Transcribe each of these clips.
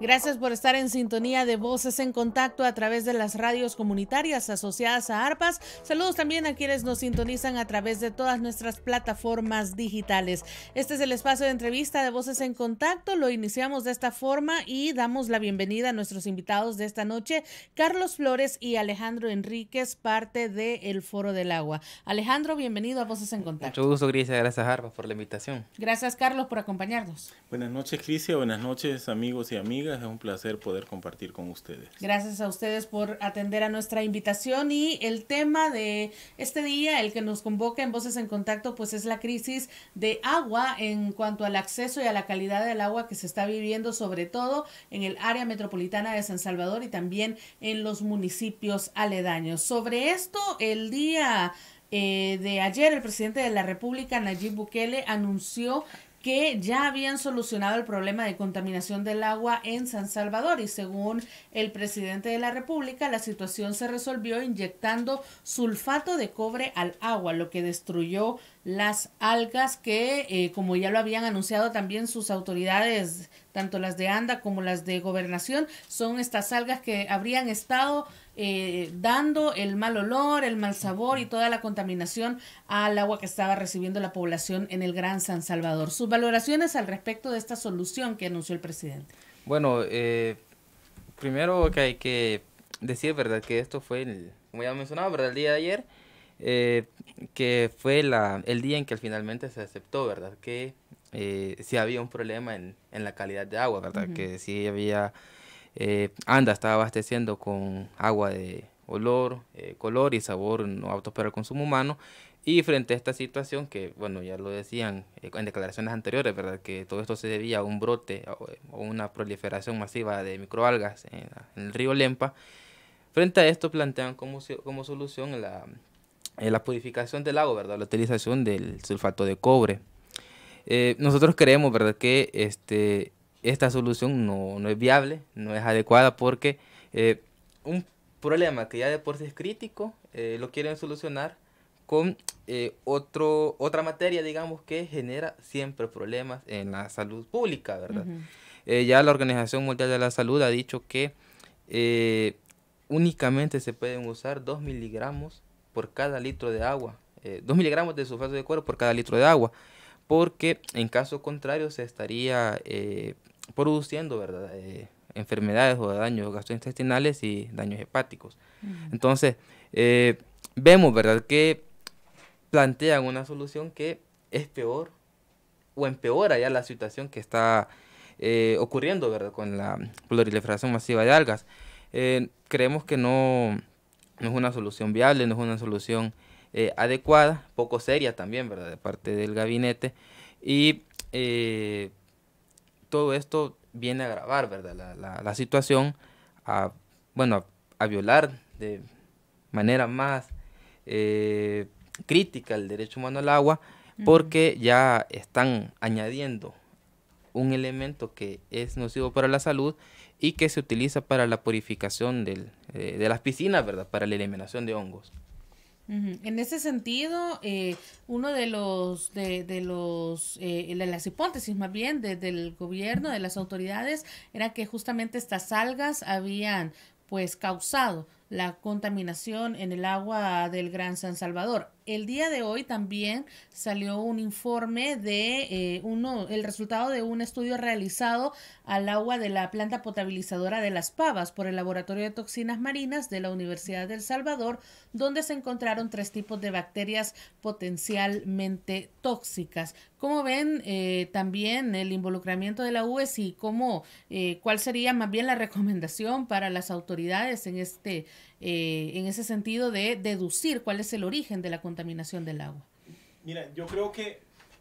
Gracias por estar en sintonía de Voces en Contacto a través de las radios comunitarias asociadas a ARPAS. Saludos también a quienes nos sintonizan a través de todas nuestras plataformas digitales. Este es el espacio de entrevista de Voces en Contacto. Lo iniciamos de esta forma y damos la bienvenida a nuestros invitados de esta noche, Carlos Flores y Alejandro Enríquez, parte del Foro del Agua. Alejandro, bienvenido a Voces en Contacto. Mucho gusto, Crisia. Gracias, ARPAS, por la invitación. Gracias, Carlos, por acompañarnos. Buenas noches, Crisia. Buenas noches, amigos y amigas es un placer poder compartir con ustedes. Gracias a ustedes por atender a nuestra invitación y el tema de este día, el que nos convoca en Voces en Contacto, pues es la crisis de agua en cuanto al acceso y a la calidad del agua que se está viviendo, sobre todo en el área metropolitana de San Salvador y también en los municipios aledaños. Sobre esto, el día eh, de ayer el presidente de la República, Nayib Bukele, anunció que ya habían solucionado el problema de contaminación del agua en San Salvador y según el presidente de la República, la situación se resolvió inyectando sulfato de cobre al agua, lo que destruyó las algas que, eh, como ya lo habían anunciado también sus autoridades, tanto las de ANDA como las de gobernación, son estas algas que habrían estado eh, dando el mal olor, el mal sabor y toda la contaminación al agua que estaba recibiendo la población en el Gran San Salvador. Sus valoraciones al respecto de esta solución que anunció el presidente. Bueno, eh, primero que hay que decir, ¿verdad? Que esto fue, el, como ya mencionaba, ¿verdad? El día de ayer eh, que fue la, el día en que finalmente se aceptó, ¿verdad? Que si eh, sí había un problema en, la calidad de agua, ¿verdad? Que sí había, eh, Anda estaba abasteciendo con agua de olor, eh, color y sabor no apto para el consumo humano. Y frente a esta situación, que bueno, ya lo decían en declaraciones anteriores, ¿verdad? Que todo esto se debía a un brote o una proliferación masiva de microalgas en, en el río Lempa. Frente a esto plantean como, como solución la eh, la purificación del agua, ¿verdad? La utilización del sulfato de cobre. Eh, nosotros creemos, ¿verdad?, que este, esta solución no, es viable, no es adecuada porque eh, un problema que ya de por sí es crítico lo quieren solucionar con otro, otra materia, digamos, que genera siempre problemas en la salud pública, ¿verdad? ya la Organización Mundial de la Salud ha dicho que únicamente se pueden usar 2 miligramos por cada litro de agua, 2 eh, miligramos de sulfato de cuero por cada litro de agua, porque en caso contrario se estaría eh, produciendo eh, enfermedades o daños gastrointestinales y daños hepáticos. Mm. Entonces, vemos ¿verdad? que plantean una solución que es peor o empeora ya la situación que está ocurriendo ¿verdad? con la proliferación masiva de algas. creemos que no no es una solución viable, no es una solución eh, adecuada, poco seria también, ¿verdad?, de parte del gabinete. Y eh, todo esto viene a agravar, ¿verdad?, la, situación, a, bueno, a, violar de manera más eh, crítica el derecho humano al agua, porque ya están añadiendo un elemento que es nocivo para la salud y que se utiliza para la purificación del, eh, de las piscinas, ¿verdad? Para la eliminación de hongos. En ese sentido, eh, uno de los de, los eh, las hipótesis más bien del gobierno, de las autoridades, era que justamente estas algas habían pues causado la contaminación en el agua del Gran San Salvador. El día de hoy también salió un informe de eh, uno, el resultado de un estudio realizado al agua de la planta potabilizadora de las pavas por el Laboratorio de Toxinas Marinas de la Universidad del Salvador, donde se encontraron tres tipos de bacterias potencialmente tóxicas. ¿Cómo ven eh, también el involucramiento de la UES y cómo, eh, cuál sería más bien la recomendación para las autoridades en este eh, en ese sentido de deducir cuál es el origen de la contaminación del agua. Mira, yo creo que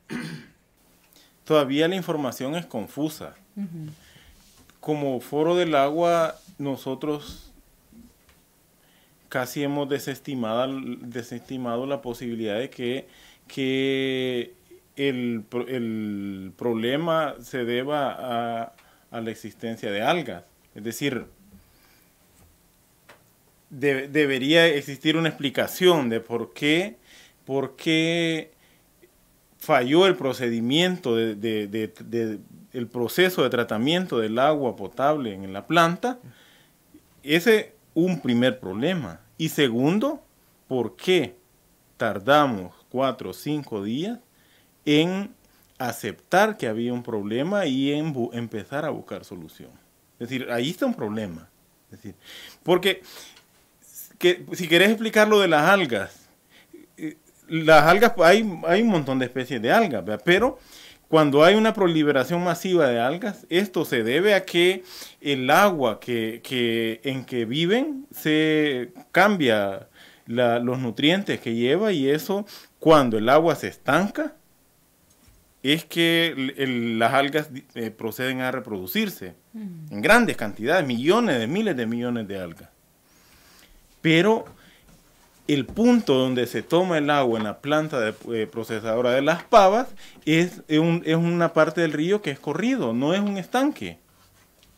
todavía la información es confusa. Como foro del agua, nosotros casi hemos desestimado, desestimado la posibilidad de que, el, problema se deba a, a la existencia de algas. Es decir, debería existir una explicación de por qué, por qué falló el procedimiento de, el proceso de tratamiento del agua potable en la planta. Ese es un primer problema. Y segundo, ¿por qué tardamos cuatro o cinco días en aceptar que había un problema y en empezar a buscar solución? Es decir, ahí está un problema. Es decir, porque que, si querés explicar lo de las algas, eh, las algas, hay, hay un montón de especies de algas, pero cuando hay una proliferación masiva de algas, esto se debe a que el agua que, en que viven se cambia los nutrientes que lleva y eso cuando el agua se estanca es que las algas eh, proceden a reproducirse mm. en grandes cantidades, millones de miles de millones de algas. Pero el punto donde se toma el agua en la planta eh, procesadora de las pavas es, una parte del río que es corrido, no es un estanque.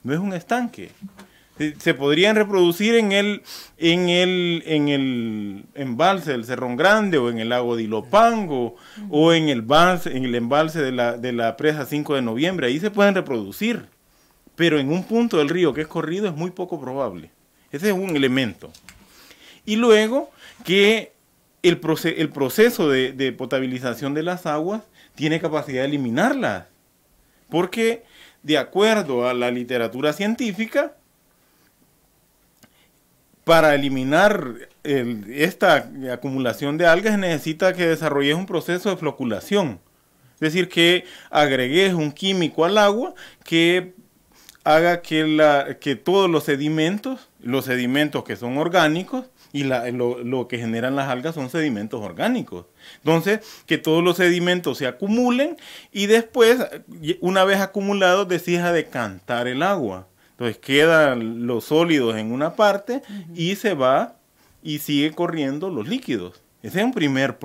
No es un estanque. Se, podrían reproducir en el, en el, embalse del Cerrón Grande o en el lago de Ilopango o en el, en embalse de la, de la presa 5 de noviembre. Ahí se pueden reproducir. Pero en un punto del río que es corrido es muy poco probable. Ese es un elemento y luego que el, el proceso de, potabilización de las aguas tiene capacidad de eliminarlas, porque de acuerdo a la literatura científica, para eliminar esta acumulación de algas necesita que desarrolles un proceso de floculación. Es decir, que agregues un químico al agua que haga que, la, que todos los sedimentos, los sedimentos que son orgánicos, y lo, que generan las algas son sedimentos orgánicos. Entonces, que todos los sedimentos se acumulen y después, una vez acumulados, decida decantar el agua. Entonces, quedan los sólidos en una parte y se va y sigue corriendo los líquidos. Ese es un primer,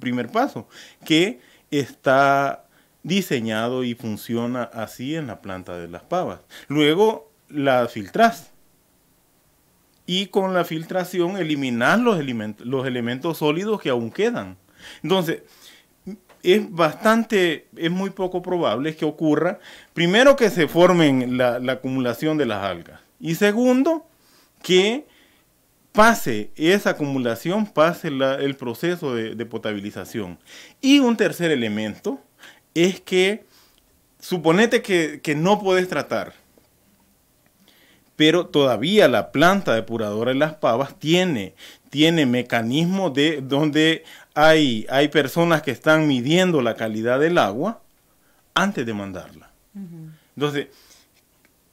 primer paso que está diseñado y funciona así en la planta de las pavas. Luego la filtras y con la filtración eliminar los, los elementos sólidos que aún quedan. Entonces, es bastante, es muy poco probable que ocurra, primero que se formen la, acumulación de las algas y segundo que pase esa acumulación, pase el proceso de, potabilización. Y un tercer elemento es que suponete que, que no puedes tratar pero todavía la planta depuradora de las pavas tiene, tiene mecanismos de donde hay, hay personas que están midiendo la calidad del agua antes de mandarla. Entonces,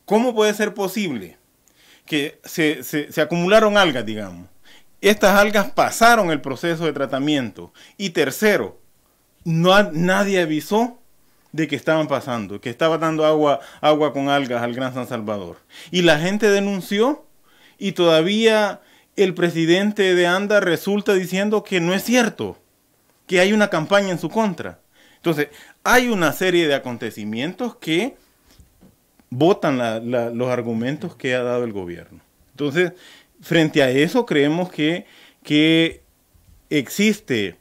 ¿cómo puede ser posible que se, acumularon algas, digamos? Estas algas pasaron el proceso de tratamiento. Y tercero, no, nadie avisó de que estaban pasando, que estaba dando agua, agua con algas al Gran San Salvador. Y la gente denunció y todavía el presidente de ANDA resulta diciendo que no es cierto, que hay una campaña en su contra. Entonces, hay una serie de acontecimientos que votan los argumentos que ha dado el gobierno. Entonces, frente a eso, creemos que, que existe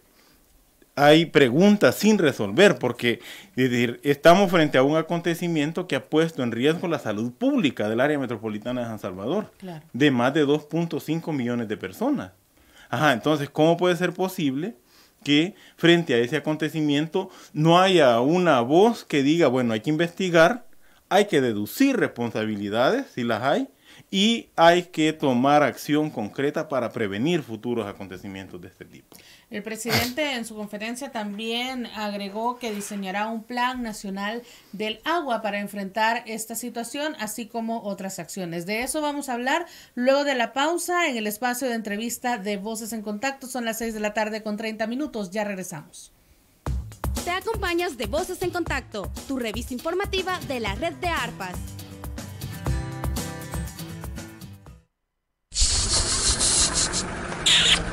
hay preguntas sin resolver, porque decir, estamos frente a un acontecimiento que ha puesto en riesgo la salud pública del área metropolitana de San Salvador, de más de 2.5 millones de personas. Ajá, entonces, ¿cómo puede ser posible que frente a ese acontecimiento no haya una voz que diga, bueno, hay que investigar, hay que deducir responsabilidades, si las hay, y hay que tomar acción concreta para prevenir futuros acontecimientos de este tipo. El presidente en su conferencia también agregó que diseñará un plan nacional del agua para enfrentar esta situación, así como otras acciones. De eso vamos a hablar luego de la pausa en el espacio de entrevista de Voces en Contacto. Son las 6 de la tarde con 30 minutos. Ya regresamos. Te acompañas de Voces en Contacto, tu revista informativa de la red de ARPAS.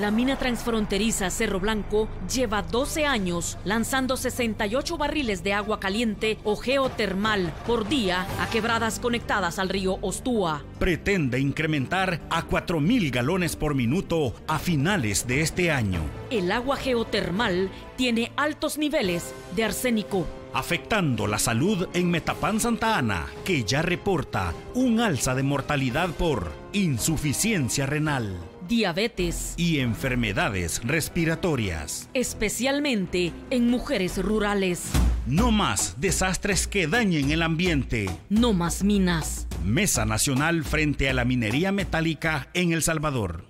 La mina transfronteriza Cerro Blanco lleva 12 años lanzando 68 barriles de agua caliente o geotermal por día a quebradas conectadas al río Ostúa. Pretende incrementar a 4.000 galones por minuto a finales de este año. El agua geotermal tiene altos niveles de arsénico, afectando la salud en Metapán Santa Ana, que ya reporta un alza de mortalidad por insuficiencia renal diabetes y enfermedades respiratorias, especialmente en mujeres rurales. No más desastres que dañen el ambiente. No más minas. Mesa Nacional frente a la minería metálica en El Salvador.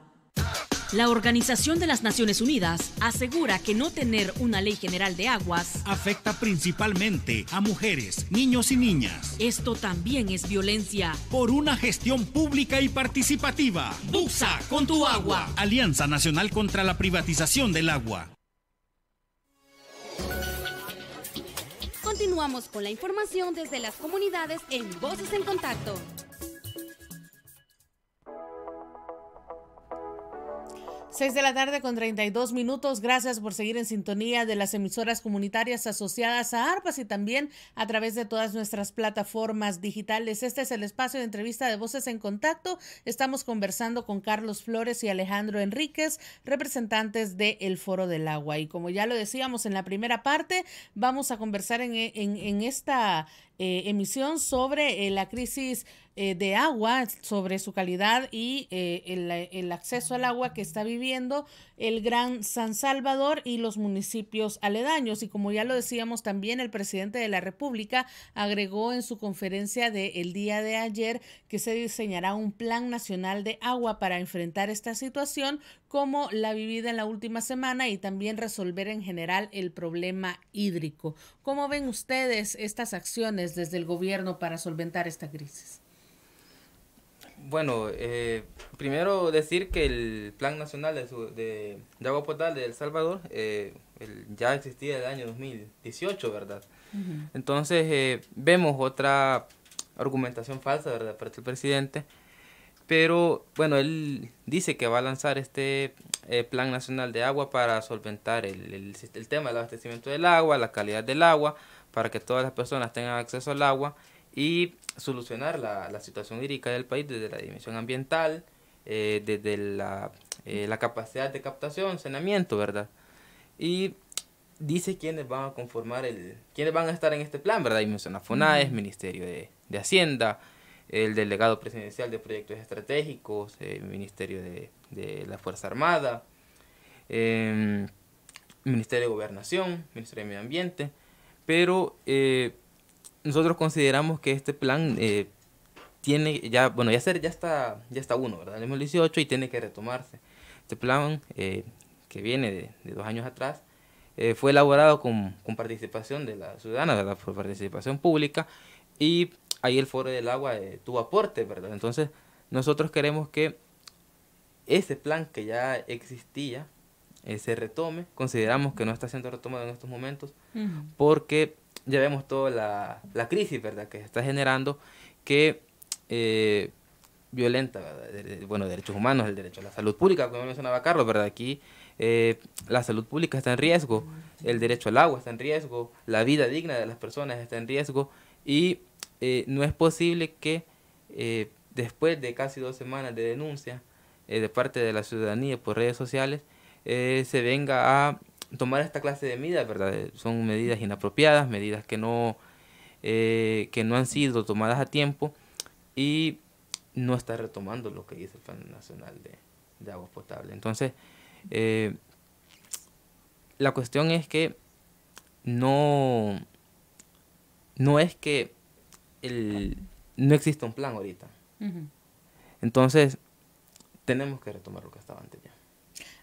La Organización de las Naciones Unidas asegura que no tener una ley general de aguas afecta principalmente a mujeres, niños y niñas. Esto también es violencia. Por una gestión pública y participativa. Busa con tu agua. Alianza Nacional contra la Privatización del Agua. Continuamos con la información desde las comunidades en Voces en Contacto. Seis de la tarde con 32 minutos. Gracias por seguir en sintonía de las emisoras comunitarias asociadas a ARPAS y también a través de todas nuestras plataformas digitales. Este es el espacio de entrevista de Voces en Contacto. Estamos conversando con Carlos Flores y Alejandro Enríquez, representantes del El Foro del Agua. Y como ya lo decíamos en la primera parte, vamos a conversar en, en esta eh, emisión sobre eh, la crisis eh, de agua, sobre su calidad y el, acceso al agua que está viviendo el Gran San Salvador y los municipios aledaños. Y como ya lo decíamos, también el presidente de la República agregó en su conferencia del día de ayer que se diseñará un plan nacional de agua para enfrentar esta situación como la vivida en la última semana y también resolver en general el problema hídrico. ¿Cómo ven ustedes estas acciones? Pues, desde el gobierno para solventar esta crisis? Bueno, eh, primero decir que el Plan Nacional de, Agua Potable de El Salvador eh, ya existía el año 2018, ¿verdad? Entonces, eh, vemos otra argumentación falsa, ¿verdad?, parte del presidente. Pero, bueno, él dice que va a lanzar este Plan Nacional de Agua para solventar el, el tema del abastecimiento del agua, la calidad del agua, para que todas las personas tengan acceso al agua y solucionar la, situación hídrica del país desde la dimensión ambiental, eh, desde eh, la, capacidad de captación, saneamiento, ¿verdad? Y dice quiénes van a conformar el, quiénes van a estar en este plan, ¿verdad? dimensión menciona FONAES, Ministerio de, Hacienda, el delegado presidencial de proyectos estratégicos, eh, Ministerio de, la Fuerza Armada, em, Ministerio de Gobernación, Ministerio de Medio Ambiente, pero eh, nosotros consideramos que este plan eh, tiene ya, bueno, ya, está, ya está uno, ¿verdad? el 2018 y tiene que retomarse. Este plan eh, que viene de, dos años atrás fue elaborado con, con, participación de la ciudadana, ¿verdad? Por participación pública y ahí el Foro del Agua tuvo aporte, ¿verdad? Entonces, nosotros queremos que ese plan que ya existía, se retome. Consideramos que no está siendo retomado en estos momentos porque ya vemos toda la, crisis ¿verdad? que se está generando que eh, violenta bueno, derechos humanos, el derecho a la salud pública, como mencionaba Carlos, ¿verdad? aquí eh, la salud pública está en riesgo, el derecho al agua está en riesgo, la vida digna de las personas está en riesgo y eh, no es posible que después de casi dos semanas de denuncia de parte de la ciudadanía por redes sociales, eh, se venga a tomar esta clase de medidas, ¿verdad? Eh, son medidas inapropiadas, medidas que no, eh, que no han sido tomadas a tiempo y no está retomando lo que dice el Plan Nacional de, de Agua Potable. Entonces, la cuestión es que no, no es que no existe un plan ahorita. Entonces, tenemos que retomar lo que estaba antes ya.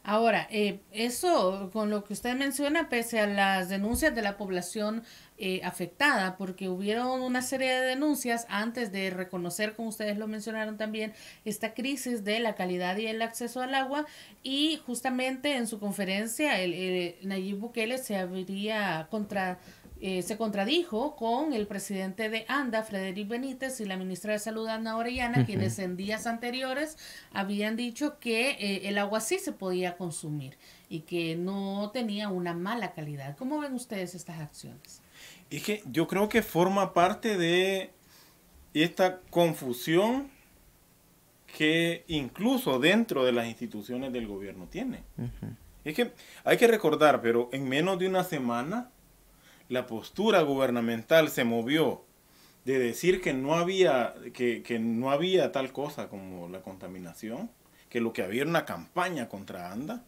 Ahora, eh, eso con lo que usted menciona, pese a las denuncias de la población eh, afectada, porque hubieron una serie de denuncias antes de reconocer, como ustedes lo mencionaron también, esta crisis de la calidad y el acceso al agua, y justamente en su conferencia, el, Nayib Bukele se habría contra eh, se contradijo con el presidente de ANDA, Frederic Benítez, y la ministra de Salud, Ana Orellana, quienes en días anteriores habían dicho que eh, el agua sí se podía consumir y que no tenía una mala calidad. ¿Cómo ven ustedes estas acciones? Es que yo creo que forma parte de esta confusión que incluso dentro de las instituciones del gobierno tiene. Es que hay que recordar, pero en menos de una semana la postura gubernamental se movió de decir que no había, que, no había tal cosa como la contaminación, que lo que había era una campaña contra ANDA.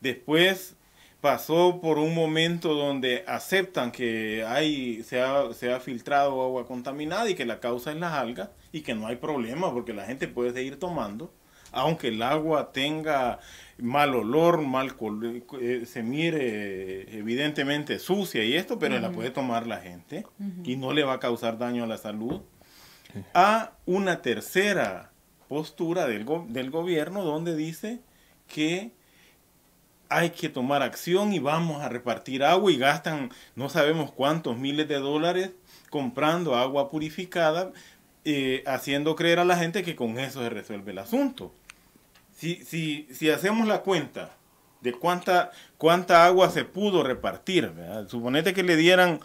Después pasó por un momento donde aceptan que hay, se, ha, se ha filtrado agua contaminada y que la causa es las algas y que no hay problema porque la gente puede seguir tomando aunque el agua tenga mal olor, mal eh, se mire evidentemente sucia y esto, pero la puede tomar la gente y no le va a causar daño a la salud. A una tercera postura del, gobierno donde dice que hay que tomar acción y vamos a repartir agua y gastan no sabemos cuántos miles de dólares comprando agua purificada, eh, haciendo creer a la gente que con eso se resuelve el asunto si, si, hacemos la cuenta de cuánta, cuánta agua se pudo repartir, suponete que le dieran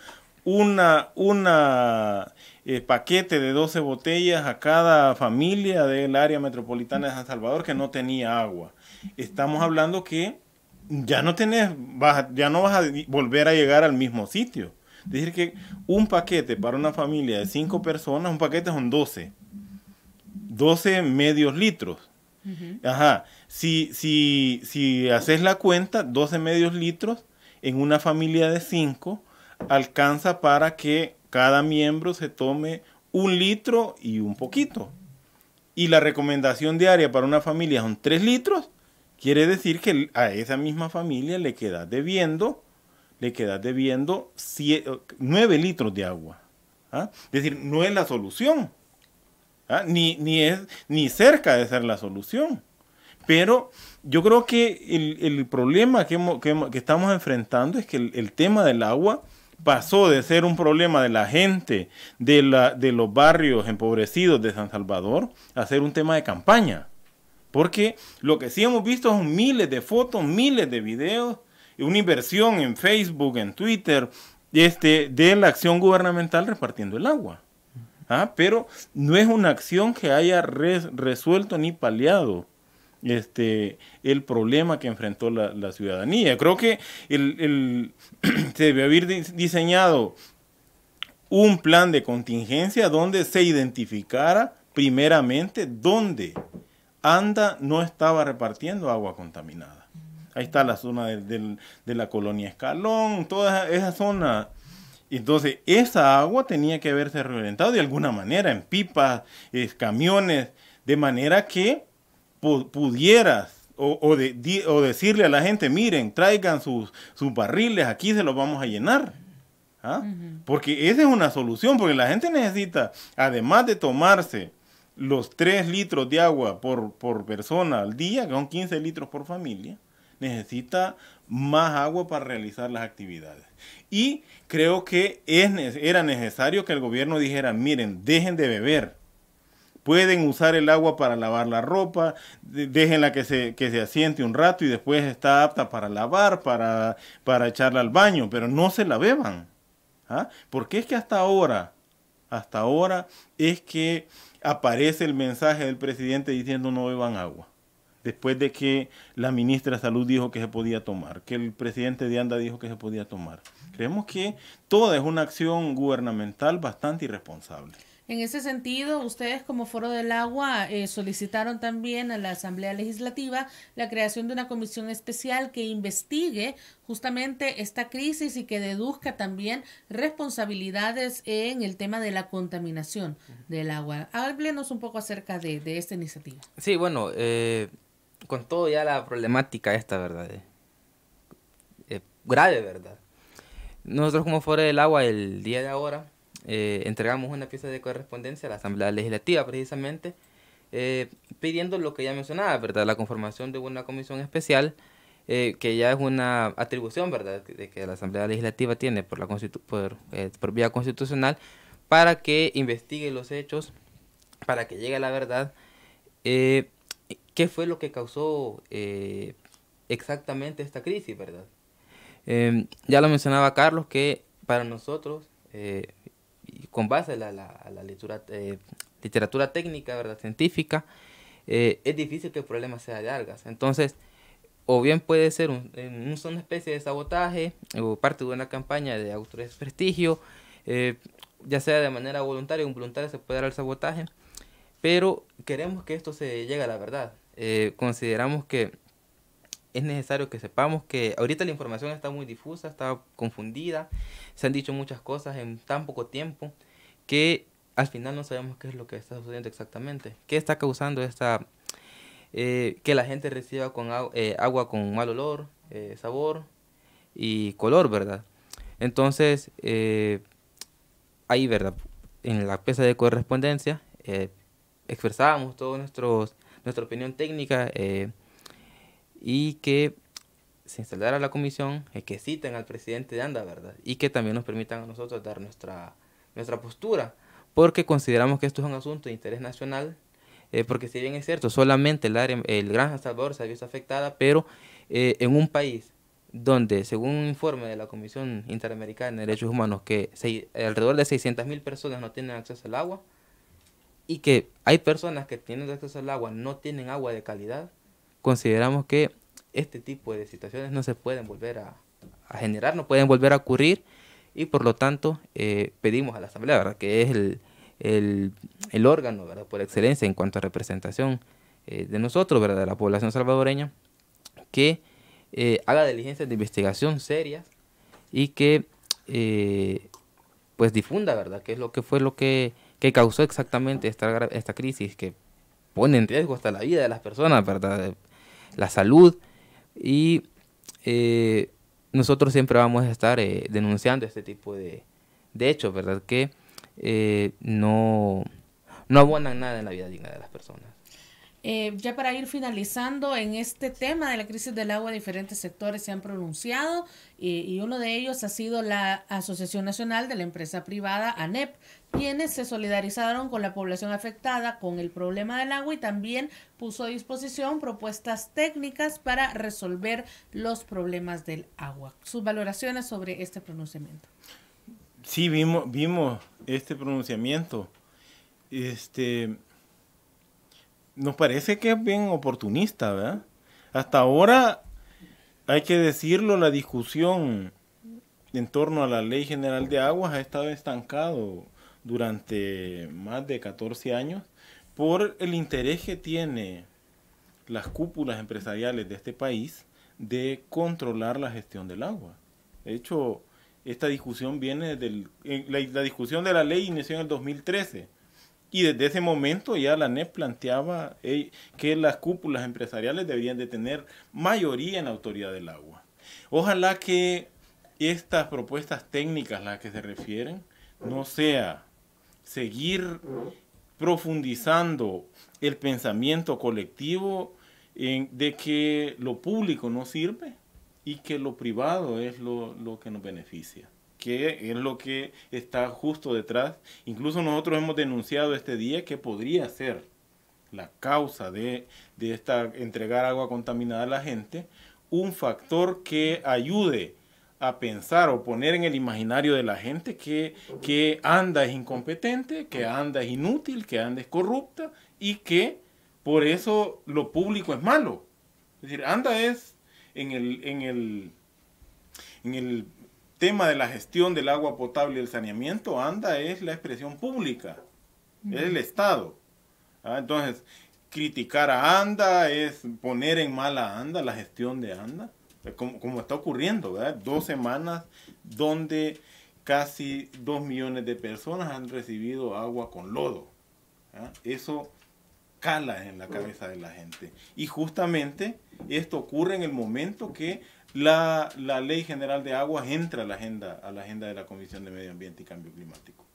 una, una eh, paquete de 12 botellas a cada familia del área metropolitana de San Salvador que no tenía agua. Estamos hablando que ya no tenés, vas, ya no vas a volver a llegar al mismo sitio. Es Decir que un paquete para una familia de 5 personas, un paquete son 12. 12 medios litros. Ajá. Si, si, si haces la cuenta, 12 medios litros en una familia de 5 alcanza para que cada miembro se tome un litro y un poquito. Y la recomendación diaria para una familia son 3 litros. Quiere decir que a esa misma familia le queda debiendo, le debiendo 9 litros de agua. ¿ah? Es decir, no es la solución ¿ah? ni, ni, es ni cerca de ser la solución. Pero yo creo que el, problema que, que, estamos enfrentando es que el, tema del agua pasó de ser un problema de la gente, de, la, de los barrios empobrecidos de San Salvador, a ser un tema de campaña. Porque lo que sí hemos visto son miles de fotos, miles de videos, una inversión en Facebook, en Twitter, este, de la acción gubernamental repartiendo el agua. ¿ah? pero no es una acción que haya resuelto ni paliado este, el problema que enfrentó la, ciudadanía. Creo que el, se debe haber diseñado un plan de contingencia donde se identificara primeramente dónde Anda no estaba repartiendo agua contaminada. Ahí está la zona de la colonia Escalón, toda esa zona entonces, esa agua tenía que haberse reventado de alguna manera, en pipas, eh, camiones, de manera que pudieras o, decirle a la gente, miren, traigan sus, barriles, aquí se los vamos a llenar. ¿ah? Porque esa es una solución, porque la gente necesita, además de tomarse los 3 litros de agua por, por persona al día, que son 15 litros por familia, necesita más agua para realizar las actividades. Y creo que es, era necesario que el gobierno dijera, miren, dejen de beber. Pueden usar el agua para lavar la ropa, déjenla que se, que se asiente un rato y después está apta para lavar, para, para echarla al baño, pero no se la beban. ¿Ah? Porque es que hasta ahora, hasta ahora es que aparece el mensaje del presidente diciendo no beban agua después de que la ministra de Salud dijo que se podía tomar, que el presidente de ANDA dijo que se podía tomar. Creemos que toda es una acción gubernamental bastante irresponsable. En ese sentido, ustedes como Foro del Agua eh, solicitaron también a la Asamblea Legislativa la creación de una comisión especial que investigue justamente esta crisis y que deduzca también responsabilidades en el tema de la contaminación del agua. Háblenos un poco acerca de, esta iniciativa. Sí, bueno, eh, con todo ya la problemática esta, ¿verdad? Eh, grave, ¿verdad? Nosotros como fuera del Agua, el día de ahora, eh, entregamos una pieza de correspondencia a la Asamblea Legislativa, precisamente, eh, pidiendo lo que ya mencionaba, ¿verdad? La conformación de una comisión especial, que ya es una atribución, ¿verdad?, de que la Asamblea Legislativa tiene por, la por, vía constitucional, para que investigue los hechos, para que llegue a la verdad. ¿Qué fue lo que causó eh, exactamente esta crisis, verdad? Eh, ya lo mencionaba Carlos, que para nosotros, eh, con base a la, literatura, técnica, ¿verdad? científica, es difícil que el problema sea de algas. Entonces, o bien puede ser una especie de sabotaje o parte de una campaña de autodesprestigio, eh, ya sea de manera voluntaria o involuntaria se puede dar el sabotaje, pero queremos que esto se llegue a la verdad. Eh, consideramos que es necesario que sepamos que ahorita la información está muy difusa, está confundida, se han dicho muchas cosas en tan poco tiempo que al final no sabemos qué es lo que está sucediendo exactamente, qué está causando esta eh, que la gente reciba con eh, agua con mal olor, sabor y color, ¿verdad? Entonces, ahí, ¿verdad? En la pieza de correspondencia expresábamos todos nuestros nuestra opinión técnica eh, y que se instalara la comisión, eh, que citen al presidente de ANDA, ¿verdad? Y que también nos permitan a nosotros dar nuestra, nuestra postura, porque consideramos que esto es un asunto de interés nacional, eh, porque si bien es cierto, solamente el, área, el Gran Salvador se ha visto afectada, pero en un país donde, según un informe de la Comisión Interamericana de Derechos Humanos, que alrededor de 600.000 personas no tienen acceso al agua, y que hay personas que tienen acceso al agua, no tienen agua de calidad, consideramos que este tipo de situaciones no se pueden volver a, generar, no pueden volver a ocurrir y por lo tanto eh, pedimos a la Asamblea, ¿verdad? que es el, órgano por excelencia en cuanto a representación eh, de nosotros, ¿verdad? de la población salvadoreña, que eh, haga diligencias de investigación serias y que pues difunda, ¿verdad? que es lo que fue lo que que causó exactamente esta, esta crisis que pone en riesgo hasta la vida de las personas, ¿verdad? la salud. Y eh, nosotros siempre vamos a estar eh, denunciando este tipo de, hechos, ¿verdad? Que eh, no, no abonan nada en la vida digna de las personas. Eh, ya para ir finalizando en este tema de la crisis del agua, diferentes sectores se han pronunciado y, uno de ellos ha sido la Asociación Nacional de la Empresa Privada, ANEP, quienes se solidarizaron con la población afectada con el problema del agua y también puso a disposición propuestas técnicas para resolver los problemas del agua. Sus valoraciones sobre este pronunciamiento. Sí, vimos, vimos este pronunciamiento. Este, nos parece que es bien oportunista, ¿verdad? Hasta ahora, hay que decirlo, la discusión en torno a la Ley General de Aguas ha estado estancado durante más de 14 años por el interés que tiene las cúpulas empresariales de este país de controlar la gestión del agua. De hecho, esta discusión viene del... Eh, la, la discusión de la ley inició en el 2013 y desde ese momento ya la NEP planteaba que las cúpulas empresariales deberían de tener mayoría en la autoridad del agua. Ojalá que estas propuestas técnicas a las que se refieren no sea seguir profundizando el pensamiento colectivo de que lo público no sirve y que lo privado es lo que nos beneficia que es lo que está justo detrás. Incluso nosotros hemos denunciado este día que podría ser la causa de, esta entregar agua contaminada a la gente, un factor que ayude a pensar o poner en el imaginario de la gente que, que anda es incompetente, que anda es inútil, que anda es corrupta y que por eso lo público es malo. Es decir, anda es en el, en en el tema de la gestión del agua potable y el saneamiento anda es la expresión pública, es el Estado. Ah, entonces, criticar a ANDA es poner en mala ANDA la gestión de ANDA, eh, como, está ocurriendo, ¿verdad? Dos semanas donde casi dos millones de personas han recibido agua con lodo. ¿ah? Eso cala en la cabeza de la gente. Y justamente esto ocurre en el momento que la, Ley General de Aguas entra a la, agenda, a la agenda de la Comisión de Medio Ambiente y Cambio Climático.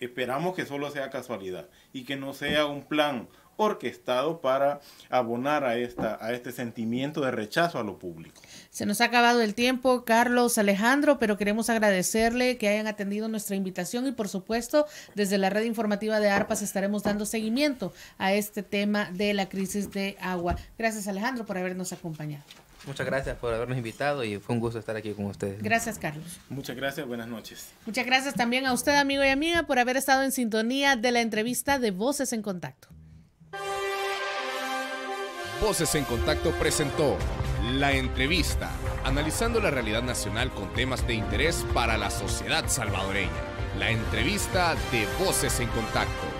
Esperamos que solo sea casualidad y que no sea un plan orquestado para abonar a, esta, a este sentimiento de rechazo a lo público. Se nos ha acabado el tiempo, Carlos Alejandro, pero queremos agradecerle que hayan atendido nuestra invitación y por supuesto desde la red informativa de ARPAS estaremos dando seguimiento a este tema de la crisis de agua. Gracias Alejandro por habernos acompañado. Muchas gracias por habernos invitado y fue un gusto estar aquí con ustedes. Gracias, Carlos. Muchas gracias, buenas noches. Muchas gracias también a usted, amigo y amiga, por haber estado en sintonía de la entrevista de Voces en Contacto. Voces en Contacto presentó La Entrevista, analizando la realidad nacional con temas de interés para la sociedad salvadoreña. La entrevista de Voces en Contacto.